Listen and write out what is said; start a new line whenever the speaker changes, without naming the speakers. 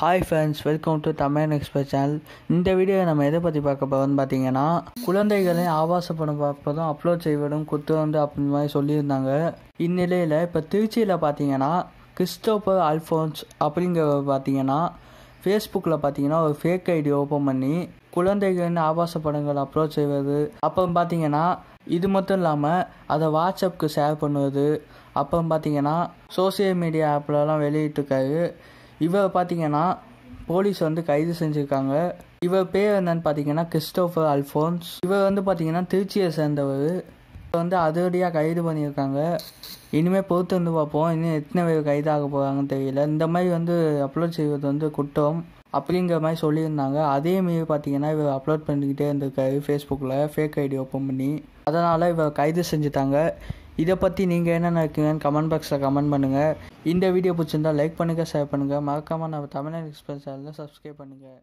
hi friends welcome to Tamil expert channel இந்த வீடியோவை நம்ம எதை பற்றி பார்க்க போகிறோம்னு பார்த்தீங்கன்னா குழந்தைகளையும் ஆபாச படம் பார்ப்பதும் அப்லோட் செய்வதும் வந்து அப்படின்னு மாதிரி சொல்லியிருந்தாங்க இந்நிலையில் இப்போ திருச்சியில் பார்த்தீங்கன்னா கிறிஸ்டோபர் அல்ஃபோன்ஸ் அப்படிங்கிறவர் பார்த்தீங்கன்னா ஃபேஸ்புக்கில் பார்த்தீங்கன்னா ஒரு ஃபேக் ஐடி ஓப்பன் பண்ணி குழந்தைகளின் ஆபாச படங்கள் அப்லோட் செய்வது அப்புறம் பார்த்தீங்கன்னா இது மட்டும் இல்லாமல் அதை வாட்ஸ்அப்புக்கு ஷேர் பண்ணுவது அப்புறம் பார்த்தீங்கன்னா சோசியல் மீடியா ஆப்லலாம் வெளியிட்டிருக்காரு இவ பார்த்தீங்கன்னா போலீஸ் வந்து கைது செஞ்சுருக்காங்க இவர் பேர் என்னன்னு பார்த்தீங்கன்னா கிறிஸ்டோஃபர் அல்ஃபோன்ஸ் இவர் வந்து பார்த்தீங்கன்னா திருச்சியை சேர்ந்தவர் வந்து அதிரடியாக கைது பண்ணியிருக்காங்க இனிமேல் பொறுத்து வந்து பார்ப்போம் இன்னும் எத்தனை பேர் கைதாக போகிறாங்கன்னு தெரியல இந்த மாதிரி வந்து அப்லோட் செய்வது வந்து குற்றம் அப்படிங்கிற மாதிரி சொல்லியிருந்தாங்க அதே மாரி பார்த்தீங்கன்னா இவர் அப்லோட் பண்ணிக்கிட்டே இருந்திருக்காரு ஃபேஸ்புக்கில் ஃபேக் ஐடி ஓப்பன் பண்ணி அதனால் இவர் கைது செஞ்சுட்டாங்க இதை பற்றி நீங்கள் என்ன நினைக்கிறீங்கன்னு கமெண்ட் பாக்ஸில் கமெண்ட் பண்ணுங்கள் இந்த வீடியோ பிடிச்சிருந்தால் லைக் பண்ணுங்கள் ஷேர் பண்ணுங்கள் மறக்காமல் நம்ம தமிழ்நாடு எக்ஸ்பிரஸ் சேனலில் சப்ஸ்கிரைப் பண்ணுங்கள்